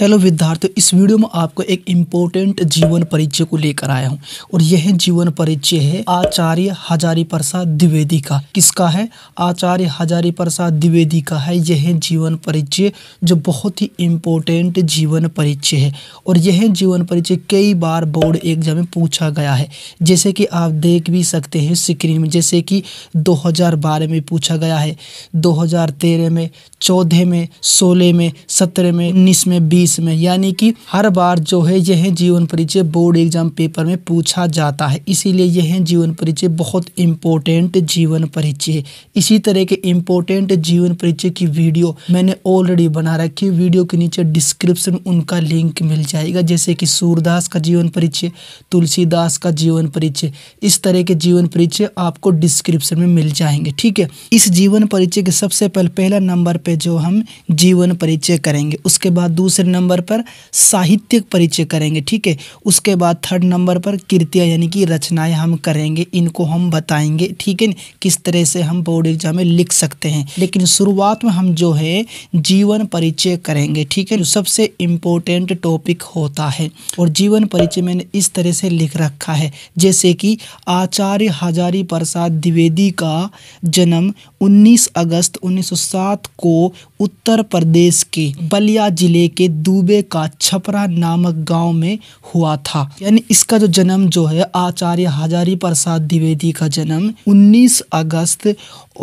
hello विद्यार्थियों इस video में आपको एक इम्पोर्टेंट जीवन परिचय को लेकर आया हूं और यह जीवन परिचय है आचार्य हजारी प्रसाद द्विवेदी का किसका है आचार्य हजारी प्रसाद द्विवेदी का है यह जीवन परिचय जो बहुत ही इम्पोर्टेंट जीवन परिचय है और यह जीवन परिचय कई बार बोर्ड एग्जाम में पूछा गया है जैसे कि आप देख भी सकते हैं स्क्रीन में जैसे कि दो में पूछा गया है दो में चौदह में सोलह में सत्रह में उन्नीस में बीस बीस में यानी कि हर बार जो है यह जीवन परिचय बोर्ड एग्जाम पेपर में पूछा जाता है इसीलिए यह जीवन परिचय बहुत इंपॉर्टेंट जीवन परिचय है इसी तरह के इंपॉर्टेंट जीवन परिचय की वीडियो मैंने ऑलरेडी बना रखी वीडियो के नीचे डिस्क्रिप्शन उनका लिंक मिल जाएगा जैसे कि सूरदास का जीवन परिचय तुलसीदास का जीवन परिचय इस तरह के जीवन परिचय आपको डिस्क्रिप्शन में मिल जाएंगे ठीक है इस जीवन परिचय के सबसे पहले पहला नंबर पे जो हम जीवन परिचय करेंगे उसके बाद दूसरे नंबर पर साहित्यिक परिचय करेंगे ठीक है उसके बाद थर्ड नंबर पर कृतियाँ यानी कि रचनाएं हम करेंगे इनको हम बताएंगे ठीक है किस तरह से हम बोर्ड एग्जाम में लिख सकते हैं लेकिन शुरुआत में हम जो है जीवन परिचय करेंगे ठीक है सबसे इम्पोर्टेंट टॉपिक होता है और जीवन परिचय मैंने इस तरह से लिख रखा है जैसे कि आचार्य हजारी प्रसाद द्विवेदी का जन्म 19 अगस्त 1907 को उत्तर प्रदेश के बलिया जिले के दुबे का छपरा नामक गांव में हुआ था यानी इसका जो जन्म जो है आचार्य हजारी प्रसाद द्विवेदी का जन्म 19 अगस्त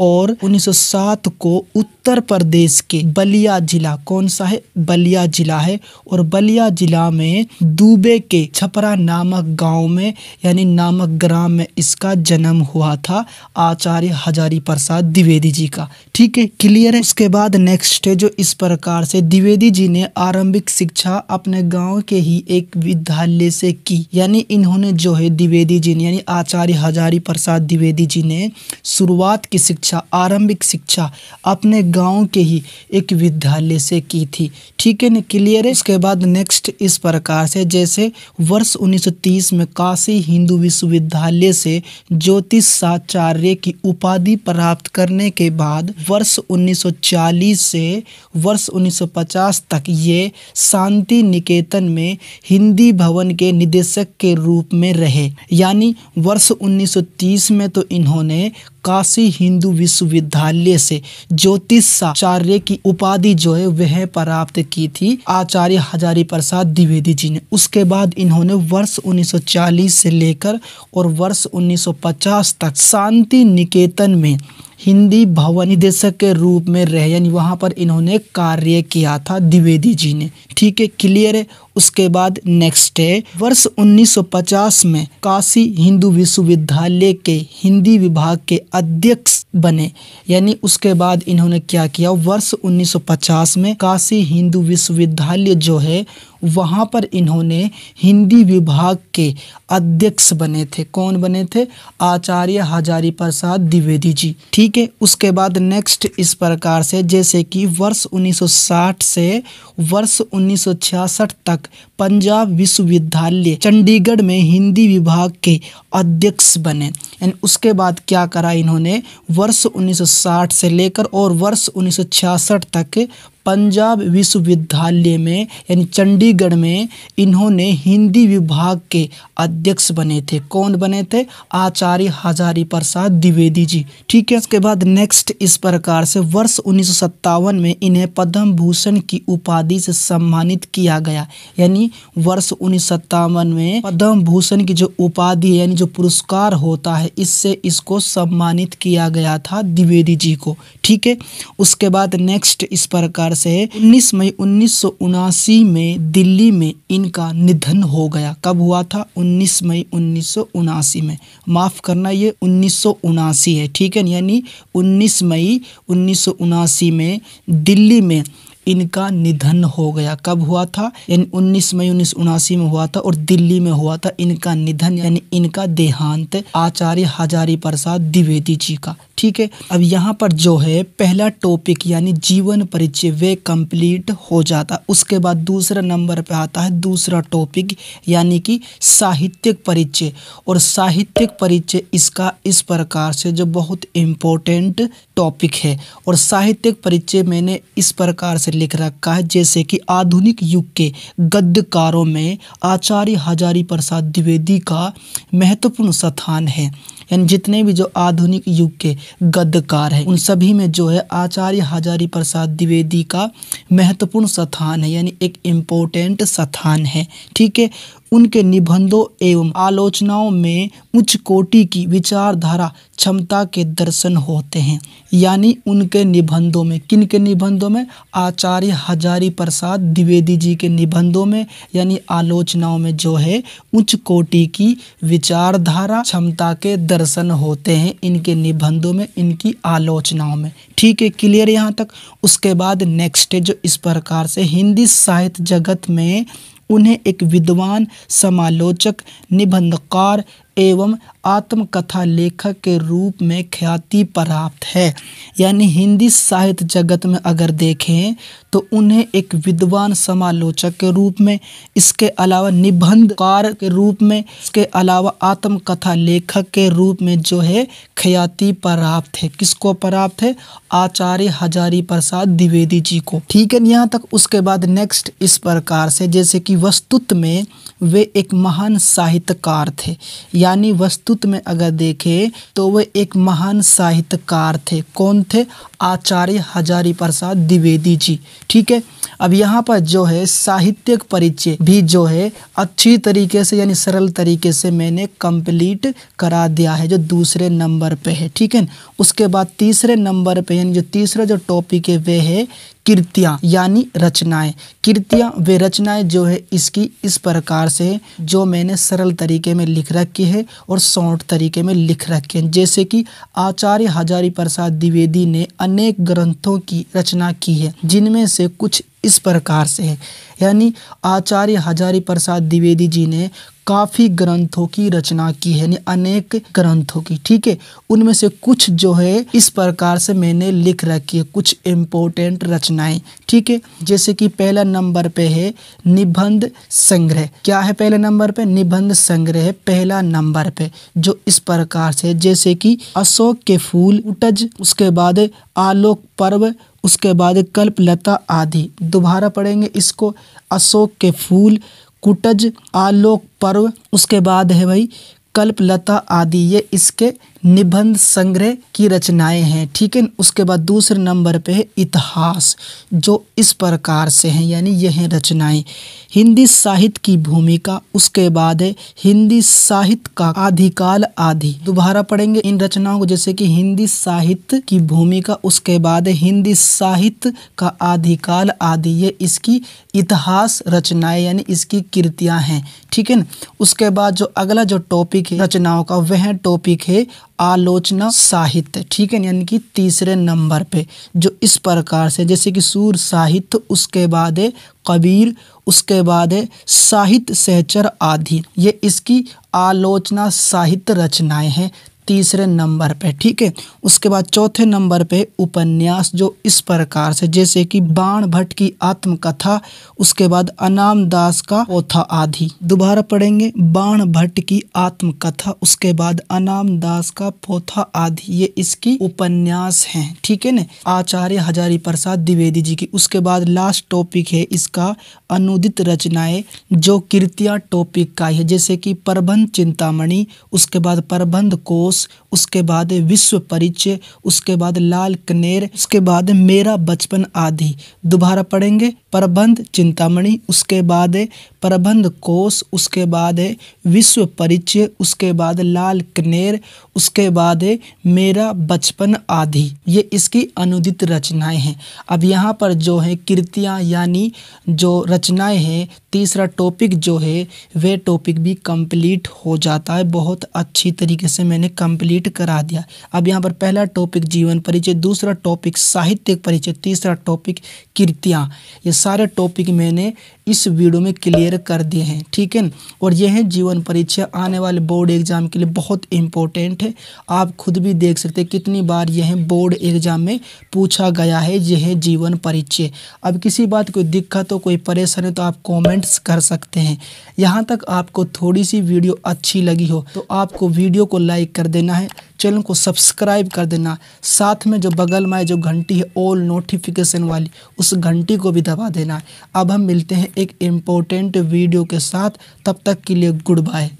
और 1907 को उत्तर प्रदेश के बलिया जिला कौन सा है बलिया जिला है और बलिया जिला में दुबे के छपरा नामक गांव में यानी नामक ग्राम में इसका जन्म हुआ था आचार्य हजारी प्रसाद द्विवेदी जी का ठीक है क्लियर है उसके बाद नेक्स्ट है जो इस प्रकार से द्विवेदी जी ने आरंभ प्रारंभिक शिक्षा अपने गांव के ही एक विद्यालय से की यानी इन्होंने जो है द्विवेदी जी ने यानी आचार्य हजारी प्रसाद द्विवेदी जी ने शुरुआत की शिक्षा आरंभिक शिक्षा अपने गांव के ही एक विद्यालय से की थी ठीक है ना क्लियर है उसके बाद नेक्स्ट इस प्रकार से जैसे वर्ष उन्नीस में काशी हिंदू विश्वविद्यालय से ज्योतिष साचार्य की उपाधि प्राप्त करने के बाद वर्ष 1940 से वर्ष 1950 तक ये शांति निकेतन में हिंदी भवन के निदेशक के रूप में रहे यानी वर्ष 1930 में तो इन्होंने काशी हिंदू विश्वविद्यालय से ज्योतिषाचार्य की उपाधि जो है वह प्राप्त की थी आचार्य हजारी प्रसाद द्विवेदी जी ने उसके बाद इन्होंने वर्ष 1940 से लेकर और वर्ष 1950 तक शांति निकेतन में हिंदी भवन निदेशक के रूप में रहे यानी वहाँ पर इन्होंने कार्य किया था द्विवेदी जी ने ठीक है क्लियर है उसके बाद नेक्स्ट है वर्ष 1950 में काशी हिंदू विश्वविद्यालय के हिंदी विभाग के अध्यक्ष बने यानी उसके बाद इन्होंने क्या किया वर्ष 1950 में काशी हिंदू विश्वविद्यालय जो है वहाँ पर इन्होंने हिंदी विभाग के अध्यक्ष बने थे कौन बने थे आचार्य हजारी प्रसाद द्विवेदी जी ठीक है उसके बाद नेक्स्ट इस प्रकार से जैसे कि वर्ष 1960 से वर्ष 1966 तक तक पंजाब विश्वविद्यालय चंडीगढ़ में हिंदी विभाग के अध्यक्ष बने एंड उसके बाद क्या करा इन्होंने वर्ष 1960 से लेकर और वर्ष 1966 तक पंजाब विश्वविद्यालय में यानी चंडीगढ़ में इन्होंने हिंदी विभाग के अध्यक्ष बने थे कौन बने थे आचार्य हजारी प्रसाद द्विवेदी जी ठीक है उसके बाद नेक्स्ट इस प्रकार से वर्ष उन्नीस में इन्हें पद्म भूषण की उपाधि से सम्मानित किया गया यानी वर्ष उन्नीस में पद्म भूषण की जो उपाधि यानी जो पुरस्कार होता है इससे इसको सम्मानित किया गया था द्विवेदी जी को ठीक है उसके बाद नेक्स्ट इस प्रकार प्रकार से 19 मई उन्नीस में दिल्ली में इनका निधन हो गया कब हुआ था 19 मई उन्नीस में माफ करना ये उन्नीस है ठीक है यानी 19 मई उन्नीस में दिल्ली में इनका निधन हो गया कब हुआ था यानी 19 मई उन्नीस में हुआ था और दिल्ली में हुआ था इनका निधन यानी इनका देहांत आचार्य हजारी प्रसाद द्विवेदी जी का ठीक है अब यहाँ पर जो है पहला टॉपिक यानी जीवन परिचय वे कंप्लीट हो जाता उसके बाद दूसरा नंबर पे आता है दूसरा टॉपिक यानी कि साहित्यिक परिचय और साहित्यिक परिचय इसका इस प्रकार से जो बहुत इम्पोर्टेंट टॉपिक है और साहित्यिक परिचय मैंने इस प्रकार से लिख रखा है जैसे कि आधुनिक युग के गद्यकारों में आचार्य हजारी प्रसाद द्विवेदी का महत्वपूर्ण स्थान है यानी जितने भी जो आधुनिक युग के गद्यकार हैं उन सभी में जो है आचार्य हजारी प्रसाद द्विवेदी का महत्वपूर्ण स्थान है यानी एक इम्पोर्टेंट स्थान है ठीक है उनके निबंधों एवं आलोचनाओं में उच्च कोटि की विचारधारा क्षमता के दर्शन होते हैं यानी उनके निबंधों में किन के निबंधों में आचार्य हजारी प्रसाद द्विवेदी जी के निबंधों में यानी आलोचनाओं में जो है उच्च कोटि की विचारधारा क्षमता के दर्शन होते हैं इनके निबंधों में इनकी आलोचनाओं में ठीक है क्लियर यहाँ तक उसके बाद नेक्स्ट है जो इस प्रकार से हिंदी साहित्य जगत में उन्हें एक विद्वान समालोचक निबंधकार एवं आत्मकथा लेखक के रूप में ख्याति प्राप्त है यानी हिंदी साहित्य जगत में अगर देखें तो उन्हें एक विद्वान समालोचक के रूप में इसके अलावा निबंधकार के रूप में इसके अलावा आत्मकथा लेखक के रूप में जो है ख्याति प्राप्त है किसको प्राप्त है आचार्य हजारी प्रसाद द्विवेदी जी को ठीक है यहाँ तक उसके बाद नेक्स्ट इस प्रकार से जैसे कि वस्तुत्व में वे एक महान साहित्यकार थे यानी वस्तुत में अगर देखें तो वे एक महान साहित्यकार थे कौन थे आचार्य हजारी प्रसाद द्विवेदी जी ठीक है अब यहाँ पर जो है साहित्यिक परिचय भी जो है अच्छी तरीके से यानी सरल तरीके से मैंने कंप्लीट करा दिया है जो दूसरे नंबर पे है ठीक है उसके बाद तीसरे नंबर पे यानी जो तीसरा जो टॉपिक है वह है कृतियाँ यानी रचनाएं कृतियाँ वे रचनाएं जो है इसकी इस प्रकार से जो मैंने सरल तरीके में लिख रखी है और शॉर्ट तरीके में लिख रखे हैं जैसे कि आचार्य हजारी प्रसाद द्विवेदी ने अन्य अनेक ग्रंथों की रचना की है जिनमें से कुछ इस प्रकार से है यानी आचार्य हजारी प्रसाद द्विवेदी जी ने काफ़ी ग्रंथों की रचना की है यानी अनेक ग्रंथों की ठीक है उनमें से कुछ जो है इस प्रकार से मैंने लिख रखी है कुछ इम्पोर्टेंट रचनाएं ठीक है जैसे कि पहला नंबर पे है निबंध संग्रह क्या है पहले नंबर पे निबंध संग्रह पहला नंबर पे जो इस प्रकार से जैसे कि अशोक के फूल उटज उसके बाद आलोक पर्व उसके बाद कल्पलता आदि दोबारा पढ़ेंगे इसको अशोक के फूल कुटज आलोक पर्व उसके बाद है भाई कल्पलता आदि ये इसके निबंध संग्रह की रचनाएं हैं ठीक है उसके बाद दूसरे नंबर पे है इतिहास जो इस प्रकार से हैं यानी यह हैं रचनाएं हिंदी साहित्य की भूमिका उसके बाद है हिंदी साहित्य का आधिकाल आदि दोबारा पढ़ेंगे इन रचनाओं को जैसे कि हिंदी साहित्य की भूमिका उसके बाद है हिंदी साहित्य का आधिकाल आदि ये इसकी इतिहास रचनाएं यानी इसकी कृतियां हैं ठीक है न उसके बाद जो अगला जो टॉपिक है रचनाओं का वह टॉपिक है आलोचना साहित्य ठीक है यानी कि तीसरे नंबर पे जो इस प्रकार से जैसे कि सूर साहित्य उसके बाद है कबीर उसके बाद है साहित्य सहचर आदि ये इसकी आलोचना साहित्य रचनाएं हैं तीसरे नंबर पे ठीक है उसके बाद चौथे नंबर पे उपन्यास जो इस प्रकार से जैसे कि बाण भट्ट की आत्मकथा उसके बाद अनाम दास का पोथा आदि दोबारा पढ़ेंगे बाण भट्ट की आत्मकथा उसके बाद अनाम दास का पोथा आदि ये इसकी उपन्यास है ठीक है ना आचार्य हजारी प्रसाद द्विवेदी जी की उसके बाद लास्ट टॉपिक है इसका अनुदित रचनाए जो कृतिया टॉपिक का है जैसे कि प्रबंध चिंतामणि उसके बाद प्रबंध को कोस उसके बाद विश्व परिचय उसके बाद लाल कनेर उसके बाद मेरा बचपन आदि दोबारा पढ़ेंगे प्रबंध चिंतामणि उसके बाद प्रबंध कोश उसके बाद विश्व परिचय उसके बाद लाल कनेर उसके बाद है मेरा बचपन आधी ये इसकी अनुदित रचनाएं हैं अब यहाँ पर जो है कृतियाँ यानी जो रचनाएं हैं तीसरा टॉपिक जो है वह टॉपिक भी कंप्लीट हो जाता है बहुत अच्छी तरीके से मैंने कंप्लीट करा दिया अब यहाँ पर पहला टॉपिक जीवन परिचय दूसरा टॉपिक साहित्यिक परिचय तीसरा टॉपिक कृतियाँ ये सारे टॉपिक मैंने इस वीडियो में क्लियर कर दिए हैं ठीक है और यह है जीवन परिचय आने वाले बोर्ड एग्जाम के लिए बहुत इंपॉर्टेंट इंपॉर्टेंट है आप खुद भी देख सकते हैं कितनी बार यह बोर्ड एग्जाम में पूछा गया है यह जीवन परिचय अब किसी बात कोई दिक्कत हो कोई परेशानी तो आप कमेंट्स कर सकते हैं यहाँ तक आपको थोड़ी सी वीडियो अच्छी लगी हो तो आपको वीडियो को लाइक कर देना है चैनल को सब्सक्राइब कर देना साथ में जो बगल में जो घंटी है ऑल नोटिफिकेशन वाली उस घंटी को भी दबा देना अब हम मिलते हैं एक इम्पोर्टेंट वीडियो के साथ तब तक के लिए गुड बाय